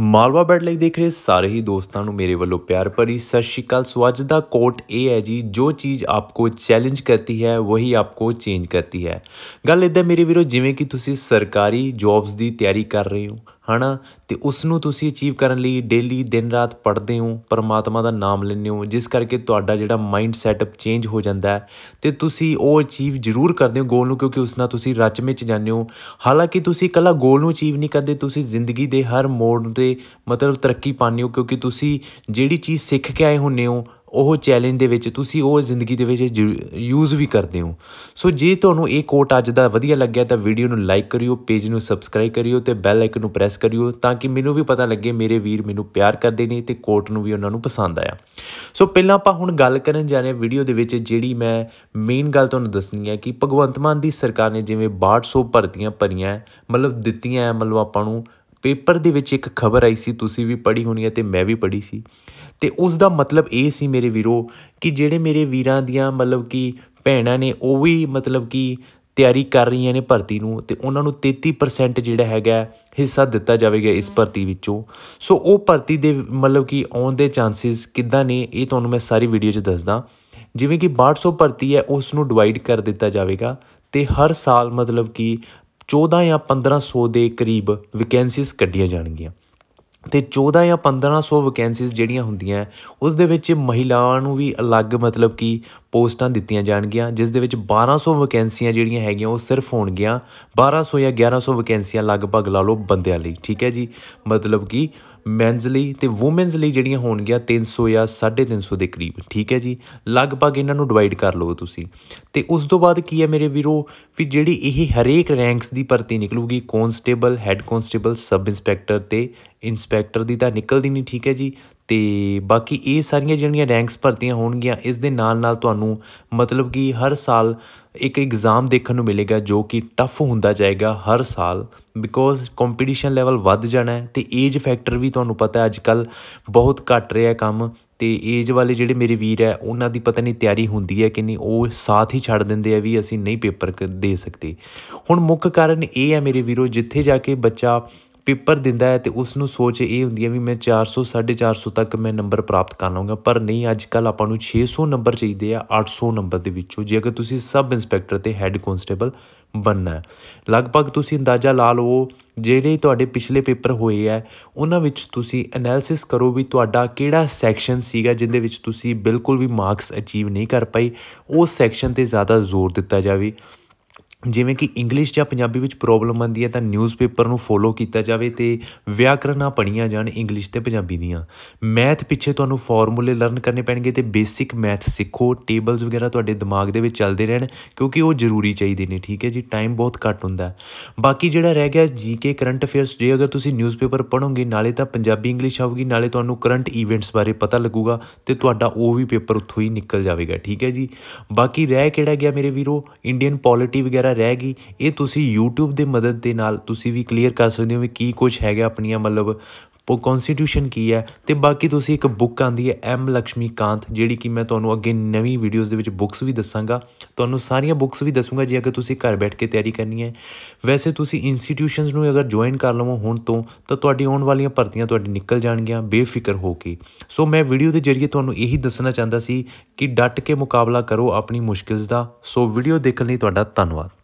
Malwa bed ਲਈ ਦੇਖ ਰਹੇ ਸਾਰੇ ਹੀ ਦੋਸਤਾਂ ਨੂੰ ਮੇਰੇ ਵੱਲੋਂ ਪਿਆਰ ਭਰੀ ਸਤਿ ਸ਼੍ਰੀ ਅਕਾਲ ਸੋ ਅੱਜ ਦਾ ਕੋਟ ਇਹ ਹੈ ਜੀ ਜੋ ਚੀਜ਼ ਆਪਕੋ ਚੈਲੰਜ ਕਰਤੀ ਹੈ ਵਹੀ ਆਪਕੋ ਚੇਂਜ ਕਰਤੀ ਹੈ ਗੱਲ ਇਦਾਂ ਮੇਰੇ ਵੀਰੋ ਜਿਵੇਂ ਕਿ ਤੁਸੀਂ ਸਰਕਾਰੀ ਜੌਬਸ ਦੀ ਤਿਆਰੀ ਕਰ ਰਹੇ ਹੋ ਹਨਾ ਤੇ ਉਸ ਨੂੰ ਤੁਸੀਂ ਅਚੀਵ ਕਰਨ ਲਈ ਡੇਲੀ ਦਿਨ ਰਾਤ ਪੜ੍ਹਦੇ ਹੋ ਪਰਮਾਤਮਾ ਦਾ ਨਾਮ ਲੈਂਦੇ ਹੋ ਜਿਸ ਕਰਕੇ ਤੁਹਾਡਾ ਜਿਹੜਾ ਮਾਈਂਡ ਸੈਟਅਪ ਚੇਂਜ ਹੋ ਜਾਂਦਾ ਹੈ ਤੇ ਤੁਸੀਂ ਉਹ ਅਚੀਵ ਜ਼ਰੂਰ ਕਰਦੇ ਹੋ ਗੋਲ ਨੂੰ ਕਿਉਂਕਿ ਉਸ ਨਾਲ ਤੁਸੀਂ ਰਚ ਵਿੱਚ ਜਾਂਦੇ ਹੋ ਹਾਲਾਂਕਿ ਤੁਸੀਂ ਕੱਲਾ ਗੋਲ ਨੂੰ ਅਚੀਵ ਨਹੀਂ ਕਰਦੇ ਤੁਸੀਂ ਜ਼ਿੰਦਗੀ ਦੇ ਹਰ ਮੋੜ ਤੇ ਮਤਲਬ ਤਰੱਕੀ ਪਾਉਂਦੇ ਹੋ ਕਿਉਂਕਿ ਤੁਸੀਂ ਜਿਹੜੀ ਚੀਜ਼ ਸਿੱਖ ਕੇ ਆਏ ਹੁੰਨੇ ਹੋ ਉਹ ਚੈਲੰਜ ਦੇ ਵਿੱਚ ਤੁਸੀਂ ਉਹ ਜ਼ਿੰਦਗੀ ਦੇ ਵਿੱਚ ਯੂਜ਼ ਵੀ ਕਰਦੇ ਹੋ ਸੋ ਜੇ ਤੁਹਾਨੂੰ ਇਹ ਕੋਟ ਅੱਜ ਦਾ ਵਧੀਆ ਲੱਗਿਆ ਤਾਂ ਵੀਡੀਓ ਨੂੰ ਲਾਈਕ ਕਰਿਓ ਪੇਜ ਨੂੰ ਸਬਸਕ੍ਰਾਈਬ ਕਰਿਓ ਤੇ ਬੈਲ ਆਈਕਨ ਨੂੰ ਪ੍ਰੈਸ ਕਰਿਓ ਤਾਂ ਕਿ ਮੈਨੂੰ ਵੀ ਪਤਾ ਲੱਗੇ ਮੇਰੇ ਵੀਰ ਮੈਨੂੰ ਪਿਆਰ ਕਰਦੇ ਨੇ ਤੇ ਕੋਟ ਨੂੰ ਵੀ ਉਹਨਾਂ ਨੂੰ ਪਸੰਦ ਆਇਆ ਸੋ ਪਹਿਲਾਂ ਆਪਾਂ ਹੁਣ ਗੱਲ ਕਰਨ ਜਾ ਰਹੇ ਹਾਂ ਵੀਡੀਓ ਦੇ ਵਿੱਚ ਜਿਹੜੀ ਮੈਂ ਮੇਨ ਗੱਲ ਤੁਹਾਨੂੰ ਦੱਸਣੀ ਹੈ ਕਿ ਭਗਵੰਤ ਮਾਨ ਦੀ ਸਰਕਾਰ ਨੇ ਜਿਵੇਂ 6200 ਭਰਤੀਆਂ ਭਰੀਆਂ ਮਤਲਬ ਦਿੱਤੀਆਂ ਮਤਲਬ ਆਪਾਂ ਨੂੰ ਪੇਪਰ ਦੇ ਵਿੱਚ ਇੱਕ ਖਬਰ ਆਈ ਸੀ ਤੁਸੀਂ ਵੀ ਪੜ੍ਹੀ ਹੋਣੀ ਹੈ ਤੇ ਮੈਂ ਵੀ ਪੜ੍ਹੀ ਸੀ ਤੇ ਉਸ ਦਾ ਮਤਲਬ ਇਹ ਸੀ ਮੇਰੇ ਵੀਰੋ ਕਿ ਜਿਹੜੇ ਮੇਰੇ ਵੀਰਾਂ ਦੀਆਂ ਮਤਲਬ ਕਿ ਭੈਣਾਂ ਨੇ ਉਹ ਵੀ ਮਤਲਬ ਕਿ ਤਿਆਰੀ ਕਰ ਰਹੀਆਂ ਨੇ ਭਰਤੀ ਨੂੰ ਤੇ ਉਹਨਾਂ ਨੂੰ 33% ਜਿਹੜਾ ਹੈਗਾ ਹਿੱਸਾ ਦਿੱਤਾ ਜਾਵੇਗਾ ਇਸ ਭਰਤੀ ਵਿੱਚੋਂ ਸੋ ਉਹ ਭਰਤੀ ਦੇ ਮਤਲਬ ਕਿ ਆਉਣ ਦੇ ਚਾਂਸਸ ਕਿੱਦਾਂ ਨੇ ਇਹ ਤੁਹਾਨੂੰ ਮੈਂ ਸਾਰੀ ਵੀਡੀਓ 'ਚ ਦੱਸਦਾ ਜਿਵੇਂ ਕਿ 6200 ਭਰਤੀ ਹੈ ਉਸ ਨੂੰ ਡਿਵਾਈਡ ਕਰ ਦਿੱਤਾ ਜਾਵੇਗਾ ਤੇ ਹਰ ਸਾਲ ਮਤਲਬ ਕਿ 14 ਜਾਂ 1500 ਦੇ ਕਰੀਬ ਵੈਕੈਂਸੀਜ਼ ਕੱਢੀਆਂ ਜਾਣਗੀਆਂ ਤੇ 14 ਜਾਂ 1500 ਵੈਕੈਂਸੀਜ਼ ਜਿਹੜੀਆਂ ਹੁੰਦੀਆਂ ਉਸ ਦੇ ਵਿੱਚ ਮਹਿਲਾਵਾਂ ਨੂੰ ਵੀ ਅਲੱਗ ਮਤਲਬ ਕਿ ਪੋਸਟਾਂ ਦਿੱਤੀਆਂ ਜਾਣਗੀਆਂ ਜਿਸ ਦੇ ਵਿੱਚ 1200 ਵੈਕੈਂਸੀਆਂ ਜਿਹੜੀਆਂ ਹੈਗੀਆਂ ਉਹ ਸਿਰਫ ਹੋਣਗੀਆਂ 1200 ਜਾਂ 1100 ਵੈਕੈਂਸੀਆਂ ਲਗਭਗ ਲਾ ਲਓ ਬੰਦਿਆਂ ਲਈ ਠੀਕ ਹੈ ਜੀ ਮਤਲਬ ਕਿ ਮੈਨਸ ਲਈ ਤੇ ਔਮਨਸ ਲਈ ਜਿਹੜੀਆਂ ਹੋਣਗੀਆਂ 300 ਜਾਂ 350 ਦੇ ਕਰੀਬ ਠੀਕ ਹੈ ਜੀ ਲਗਭਗ ਇਹਨਾਂ ਨੂੰ ਡਿਵਾਈਡ ਕਰ ਲਓ ਤੁਸੀਂ ਤੇ ਉਸ ਤੋਂ ਬਾਅਦ ਕੀ ਹੈ ਮੇਰੇ ਵੀਰੋ ਵੀ ਜਿਹੜੀ ਇਹ ਹਰੇਕ ਰੈਂਕਸ ਦੀ ਭਰਤੀ ਨਿਕਲੂਗੀ constable head constable sub inspector ਤੇ ਇਨਸਪੈਕਟਰ ਦੀ ਤਾਂ ਨਿਕਲਦੀ ਨਹੀਂ ਠੀਕ ਹੈ ਜੀ ਤੇ ਬਾਕੀ ਇਹ ਸਾਰੀਆਂ ਜਿਹੜੀਆਂ ਰੈਂਕਸ ਭਰਤੀਆਂ ਹੋਣਗੀਆਂ ਇਸ ਦੇ ਨਾਲ ਨਾਲ ਤੁਹਾਨੂੰ ਮਤਲਬ ਕਿ ਹਰ ਸਾਲ ਇੱਕ ਐਗਜ਼ਾਮ ਦੇਖਣ ਨੂੰ ਮਿਲੇਗਾ ਜੋ ਕਿ ਟਫ ਹੁੰਦਾ ਜਾਏਗਾ ਹਰ ਸਾਲ ਬਿਕੋਜ਼ ਕੰਪੀਟੀਸ਼ਨ ਲੈਵਲ ਵੱਧ ਜਾਣਾ ਹੈ ਤੇ ਏਜ ਫੈਕਟਰ ਵੀ ਤੁਹਾਨੂੰ ਪਤਾ ਹੈ ਅੱਜ ਕੱਲ ਬਹੁਤ ਘਟ ਰਿਹਾ ਹੈ ਕੰਮ ਤੇ ਏਜ ਵਾਲੇ ਜਿਹੜੇ ਮੇਰੇ ਵੀਰ ਹੈ ਉਹਨਾਂ ਦੀ ਪਤਾ ਨਹੀਂ ਤਿਆਰੀ ਹੁੰਦੀ ਹੈ ਕਿ ਨਹੀਂ ਉਹ ਸਾਥ ਹੀ ਛੱਡ ਦਿੰਦੇ ਆ ਵੀ ਅਸੀਂ ਨਹੀਂ ਪੇਪਰ ਦੇ ਸਕਦੇ ਹੁਣ ਮੁੱਖ ਕਾਰਨ ਇਹ ਹੈ ਮੇਰੇ ਵੀਰੋ ਜਿੱਥੇ ਜਾ ਕੇ ਬੱਚਾ ਪੇਪਰ ਦਿੰਦਾ ਹੈ ਤੇ ਉਸ ਨੂੰ ਸੋਚ ਇਹ ਹੁੰਦੀ ਹੈ ਵੀ ਮੈਂ 400 450 ਤੱਕ ਮੈਂ ਨੰਬਰ ਪ੍ਰਾਪਤ ਕਰ ਲਵਾਂਗਾ ਪਰ ਨਹੀਂ ਅੱਜ ਕੱਲ ਆਪਾਂ ਨੂੰ 600 ਨੰਬਰ ਚਾਹੀਦੇ ਆ 800 ਨੰਬਰ ਦੇ ਵਿੱਚੋਂ ਜੇ ਅਗਰ ਤੁਸੀਂ ਸਬ ਇੰਸਪੈਕਟਰ ਤੇ ਹੈੱਡ ਕਨਸਟੇਬਲ ਬੰਨਾ ਹੈ ਲਗਭਗ ਤੁਸੀਂ ਅੰਦਾਜ਼ਾ ਲਾ ਲਓ ਜਿਹੜੇ ਤੁਹਾਡੇ ਪਿਛਲੇ ਪੇਪਰ ਹੋਏ ਆ ਉਹਨਾਂ ਵਿੱਚ ਤੁਸੀਂ ਐਨਾਲਿਸਿਸ ਕਰੋ ਵੀ ਤੁਹਾਡਾ ਕਿਹੜਾ ਸੈਕਸ਼ਨ ਸੀਗਾ ਜਿੰਦੇ ਵਿੱਚ ਤੁਸੀਂ ਬਿਲਕੁਲ ਵੀ ਮਾਰਕਸ ਅਚੀਵ ਨਹੀਂ ਕਰ ਪਾਈ ਉਸ ਸੈਕਸ਼ਨ ਤੇ ਜ਼ਿਆਦਾ ਜ਼ੋਰ ਦਿੱਤਾ ਜਾਵੇ ਜਿਵੇਂ ਕਿ ਇੰਗਲਿਸ਼ ਜਾਂ ਪੰਜਾਬੀ ਵਿੱਚ ਪ੍ਰੋਬਲਮ ਆਉਂਦੀ ਹੈ ਤਾਂ ਨਿਊਜ਼ਪੇਪਰ ਨੂੰ ਫੋਲੋ ਕੀਤਾ ਜਾਵੇ ਤੇ ਵਿਆਕਰਨਾਂ ਪੜੀਆਂ ਜਾਣ ਇੰਗਲਿਸ਼ ਤੇ ਪੰਜਾਬੀ ਦੀਆਂ ਮੈਥ ਪਿੱਛੇ ਤੁਹਾਨੂੰ ਫਾਰਮੂਲੇ ਲਰਨ ਕਰਨੇ ਪੈਣਗੇ ਤੇ ਬੇਸਿਕ ਮੈਥ ਸਿੱਖੋ ਟੇਬਲਸ ਵਗੈਰਾ ਤੁਹਾਡੇ ਦਿਮਾਗ ਦੇ ਵਿੱਚ ਚੱਲਦੇ ਰਹਿਣ ਕਿਉਂਕਿ ਉਹ ਜ਼ਰੂਰੀ ਚਾਹੀਦੇ ਨੇ ਠੀਕ ਹੈ ਜੀ ਟਾਈਮ ਬਹੁਤ ਘੱਟ ਹੁੰਦਾ ਬਾਕੀ ਜਿਹੜਾ ਰਹਿ ਗਿਆ ਜੀਕੇ ਕਰੰਟ ਅਫੇਅਰਸ ਜੇ ਅਗਰ ਤੁਸੀਂ ਨਿਊਜ਼ਪੇਪਰ ਪੜ੍ਹੋਗੇ ਨਾਲੇ ਤਾਂ ਪੰਜਾਬੀ ਇੰਗਲਿਸ਼ ਆਊਗੀ ਨਾਲੇ ਤੁਹਾਨੂੰ ਕਰੰਟ ਇਵੈਂਟਸ ਬਾਰੇ ਪਤਾ ਲੱਗੂਗਾ ਤੇ ਤੁਹਾਡਾ ਉਹ ਵੀ ਪੇਪਰ ਉੱਥੋਂ ਹੀ ਨਿਕਲ ਜਾਵੇਗਾ ਠੀਕ ਹੈ ਜੀ ਬਾਕੀ ਰਹਿ ਕਿਹੜਾ ਗਿਆ ਮੇਰੇ ਵੀਰੋ ਇੰਡੀਅਨ ਪੋਲਿਟੀ ਵਗੈਰਾ ਵਗੈਰਾ ਰਹਿ ਗਈ ਇਹ ਤੁਸੀਂ YouTube ਦੇ ਮਦਦ ਦੇ ਨਾਲ ਤੁਸੀਂ ਵੀ ਕਲੀਅਰ ਕਰ ਸਕਦੇ ਹੋ ਵੀ ਕੀ ਕੁਝ ਹੈਗਾ ਆਪਣੀਆਂ ਮਤਲਬ ਕਨਸਟੀਟਿਊਸ਼ਨ ਕੀ ਹੈ ਤੇ ਬਾਕੀ ਤੁਸੀਂ ਇੱਕ ਬੁੱਕ ਆਂਦੀ ਹੈ ਐਮ ਲక్ష్ਮੀ ਕਾਂਤ ਜਿਹੜੀ ਕਿ ਮੈਂ ਤੁਹਾਨੂੰ ਅੱਗੇ ਨਵੀਂ ਵੀਡੀਓਜ਼ ਦੇ ਵਿੱਚ ਬੁੱਕਸ ਵੀ ਦੱਸਾਂਗਾ ਤੁਹਾਨੂੰ ਸਾਰੀਆਂ ਬੁੱਕਸ ਵੀ ਦੱਸੂਗਾ ਜੇ ਅਗਰ ਤੁਸੀਂ ਘਰ ਬੈਠ ਕੇ ਤਿਆਰੀ ਕਰਨੀ ਹੈ ਵੈਸੇ ਤੁਸੀਂ ਇੰਸਟੀਟਿਊਸ਼ਨਸ ਨੂੰ ਅਗਰ ਜੁਆਇਨ ਕਰ ਲਵੋ ਹੁਣ ਤੋਂ ਤਾਂ ਤੁਹਾਡੀ ਆਉਣ ਵਾਲੀਆਂ ਭਰਤੀਆਂ ਤੁਹਾਡੀ ਨਿਕਲ ਜਾਣਗੀਆਂ ਬੇਫਿਕਰ ਹੋ ਕੇ ਸੋ ਮੈਂ ਵੀਡੀਓ ਦੇ ਜ਼ਰੀਏ ਤੁਹਾਨੂੰ ਇਹੀ ਦੱਸਣਾ ਚਾਹੁੰਦਾ ਸੀ ਕਿ ਡਟ ਕੇ ਮੁਕਾਬਲਾ ਕਰੋ ਆਪਣੀ ਮੁਸ਼ਕਿਲਸ ਦਾ ਸੋ ਵੀਡੀਓ ਦੇਖਣ ਲਈ ਤੁਹਾਡਾ ਧੰਨਵਾਦ